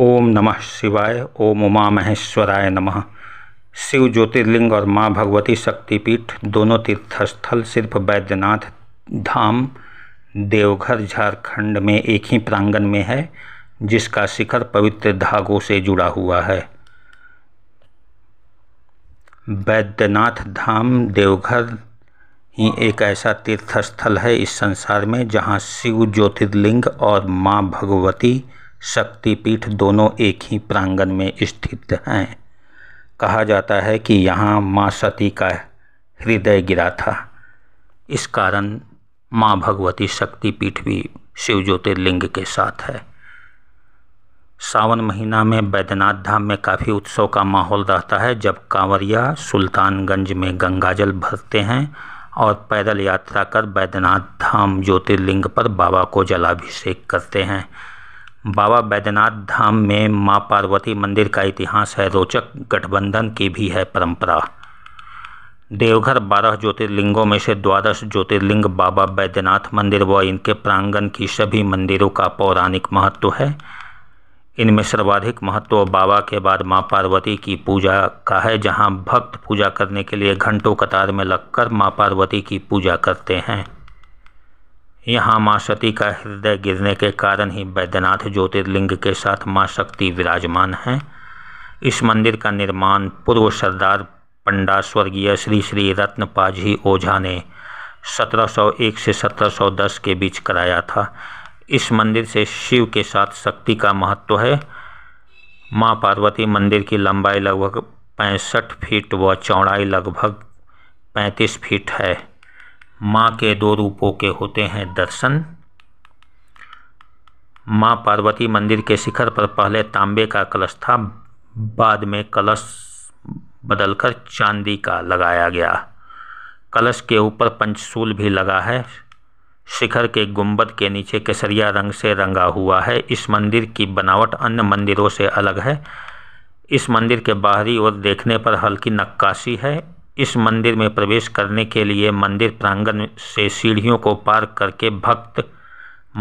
ओम नमः शिवाय ओम उमा महेश्वराय नमः शिव ज्योतिर्लिंग और माँ भगवती शक्तिपीठ दोनों तीर्थस्थल सिर्फ बैद्यनाथ धाम देवघर झारखंड में एक ही प्रांगण में है जिसका शिखर पवित्र धागों से जुड़ा हुआ है बैद्यनाथ धाम देवघर ही एक ऐसा तीर्थस्थल है इस संसार में जहाँ शिव ज्योतिर्लिंग और माँ भगवती शक्तिपीठ दोनों एक ही प्रांगण में स्थित हैं कहा जाता है कि यहाँ माँ सती का हृदय गिरा था इस कारण माँ भगवती शक्तिपीठ भी शिव ज्योतिर्लिंग के साथ है सावन महीना में बैद्यनाथ धाम में काफ़ी उत्सव का माहौल रहता है जब कांवरिया सुल्तानगंज में गंगाजल भरते हैं और पैदल यात्रा कर बैद्यनाथ धाम ज्योतिर्लिंग पर बाबा को जलाभिषेक करते हैं बाबा बैद्यनाथ धाम में मां पार्वती मंदिर का इतिहास है रोचक गठबंधन की भी है परंपरा देवघर बारह ज्योतिर्लिंगों में से द्वादश ज्योतिर्लिंग बाबा बैद्यनाथ मंदिर व इनके प्रांगण की सभी मंदिरों का पौराणिक महत्व है इनमें सर्वाधिक महत्व बाबा के बाद मां पार्वती की पूजा का है जहां भक्त पूजा करने के लिए घंटों कतार में लगकर मां पार्वती की पूजा करते हैं यहाँ माँ सती का हृदय गिरने के कारण ही बैद्यनाथ ज्योतिर्लिंग के साथ माँ शक्ति विराजमान हैं इस मंदिर का निर्माण पूर्व सरदार पंडा स्वर्गीय श्री श्री रत्न पाझी ओझा ने 1701 से 1710 के बीच कराया था इस मंदिर से शिव के साथ शक्ति का महत्व है माँ पार्वती मंदिर की लंबाई लगभग पैंसठ फीट व चौड़ाई लगभग पैंतीस फीट है माँ के दो रूपों के होते हैं दर्शन माँ पार्वती मंदिर के शिखर पर पहले तांबे का कलश था बाद में कलश बदलकर चांदी का लगाया गया कलश के ऊपर पंचसूल भी लगा है शिखर के गुंबद के नीचे केसरिया रंग से रंगा हुआ है इस मंदिर की बनावट अन्य मंदिरों से अलग है इस मंदिर के बाहरी ओर देखने पर हल्की नक्काशी है इस मंदिर में प्रवेश करने के लिए मंदिर प्रांगण से सीढ़ियों को पार करके भक्त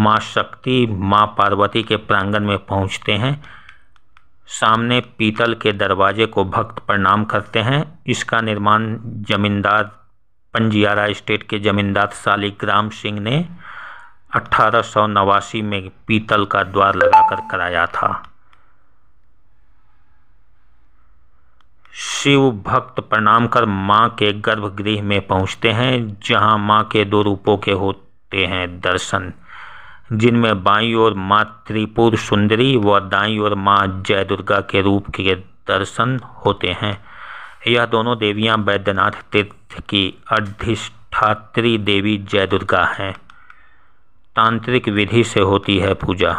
माँ शक्ति माँ पार्वती के प्रांगण में पहुँचते हैं सामने पीतल के दरवाजे को भक्त प्रणाम करते हैं इसका निर्माण जमींदार पंजियारा स्टेट के जमींदार सालिग्राम सिंह ने अठारह में पीतल का द्वार लगाकर कराया था शिव भक्त प्रणाम कर मां के गर्भगृह में पहुंचते हैं जहां मां के दो रूपों के होते हैं दर्शन जिनमें बाई और माँ त्रिपुर सुंदरी व दाई और माँ जय दुर्गा के रूप के दर्शन होते हैं यह दोनों देवियां वैद्यनाथ तीर्थ की अधिष्ठात्री देवी जय दुर्गा हैं तांत्रिक विधि से होती है पूजा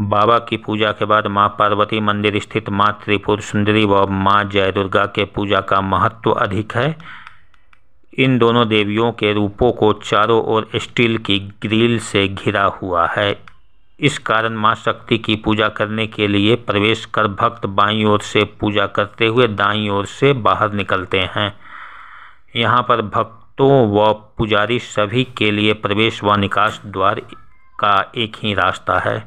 बाबा की पूजा के बाद मां पार्वती मंदिर स्थित मां त्रिपुर सुंदरी व मां जय दुर्गा के पूजा का महत्व अधिक है इन दोनों देवियों के रूपों को चारों ओर स्टील की ग्रिल से घिरा हुआ है इस कारण मां शक्ति की पूजा करने के लिए प्रवेश कर भक्त बाईं ओर से पूजा करते हुए दाईं ओर से बाहर निकलते हैं यहाँ पर भक्तों व पुजारी सभी के लिए प्रवेश व निकास द्वार का एक ही रास्ता है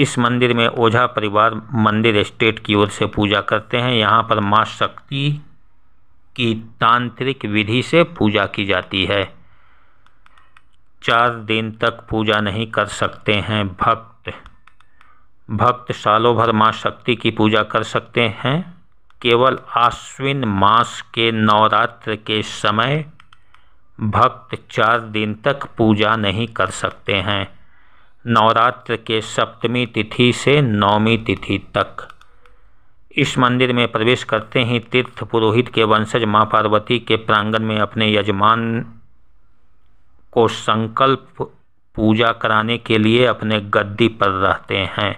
इस मंदिर में ओझा परिवार मंदिर एस्टेट की ओर से पूजा करते हैं यहाँ पर माँ शक्ति की तांत्रिक विधि से पूजा की जाती है चार दिन तक पूजा नहीं कर सकते हैं भक्त भक्त सालों भर माँ शक्ति की पूजा कर सकते हैं केवल आश्विन मास के नवरात्र के समय भक्त चार दिन तक पूजा नहीं कर सकते हैं नवरात्र के सप्तमी तिथि से नौमी तिथि तक इस मंदिर में प्रवेश करते ही तीर्थ पुरोहित के वंशज मां पार्वती के प्रांगण में अपने यजमान को संकल्प पूजा कराने के लिए अपने गद्दी पर रहते हैं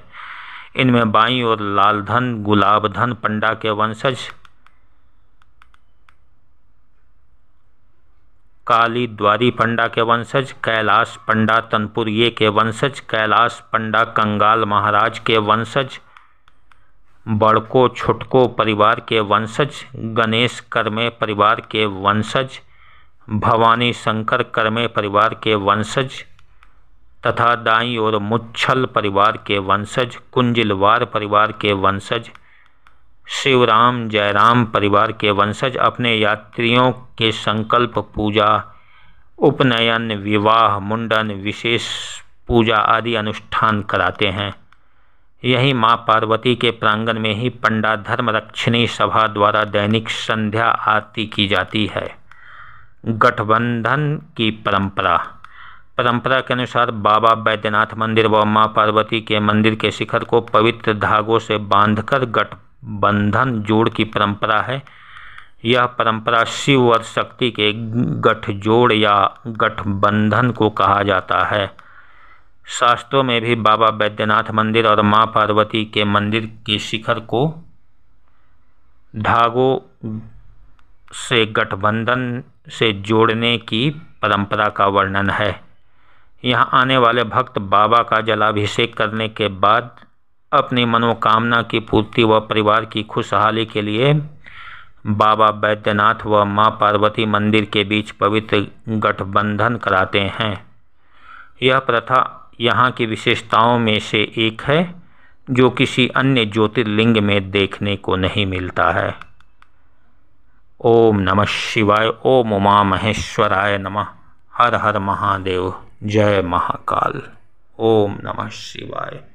इनमें बाई और लालधन गुलाबधन पंडा के वंशज काली द्वारी पंडा के वंशज कैलाश पंडा तनपुरिये के वंशज कैलाश पंडा कंगाल महाराज के वंशज बड़को छुटको परिवार के वंशज गणेश कर्मे परिवार के वंशज भवानी शंकर कर्मे परिवार के वंशज तथा दाई और मुच्छल परिवार के वंशज कुंजिलवार परिवार के वंशज शिवराम जयराम परिवार के वंशज अपने यात्रियों के संकल्प पूजा उपनयन विवाह मुंडन विशेष पूजा आदि अनुष्ठान कराते हैं यही मां पार्वती के प्रांगण में ही पंडा धर्म रक्षिणी सभा द्वारा दैनिक संध्या आरती की जाती है गठबंधन की परंपरा परंपरा के अनुसार बाबा बैद्यनाथ मंदिर व मां पार्वती के मंदिर के शिखर को पवित्र धागों से बांधकर गठ बंधन जोड़ की परंपरा है यह परंपरा शिव और शक्ति के गठजोड़ या गठबंधन को कहा जाता है शास्त्रों में भी बाबा बैद्यनाथ मंदिर और माँ पार्वती के मंदिर के शिखर को धागों से गठबंधन से जोड़ने की परंपरा का वर्णन है यहाँ आने वाले भक्त बाबा का जलाभिषेक करने के बाद अपनी मनोकामना की पूर्ति व परिवार की खुशहाली के लिए बाबा बैद्यनाथ व मां पार्वती मंदिर के बीच पवित्र गठबंधन कराते हैं यह प्रथा यहाँ की विशेषताओं में से एक है जो किसी अन्य ज्योतिर्लिंग में देखने को नहीं मिलता है ओम नमः शिवाय ओम उमा महेश्वराय नमः हर हर महादेव जय महाकाल ओम नमः शिवाय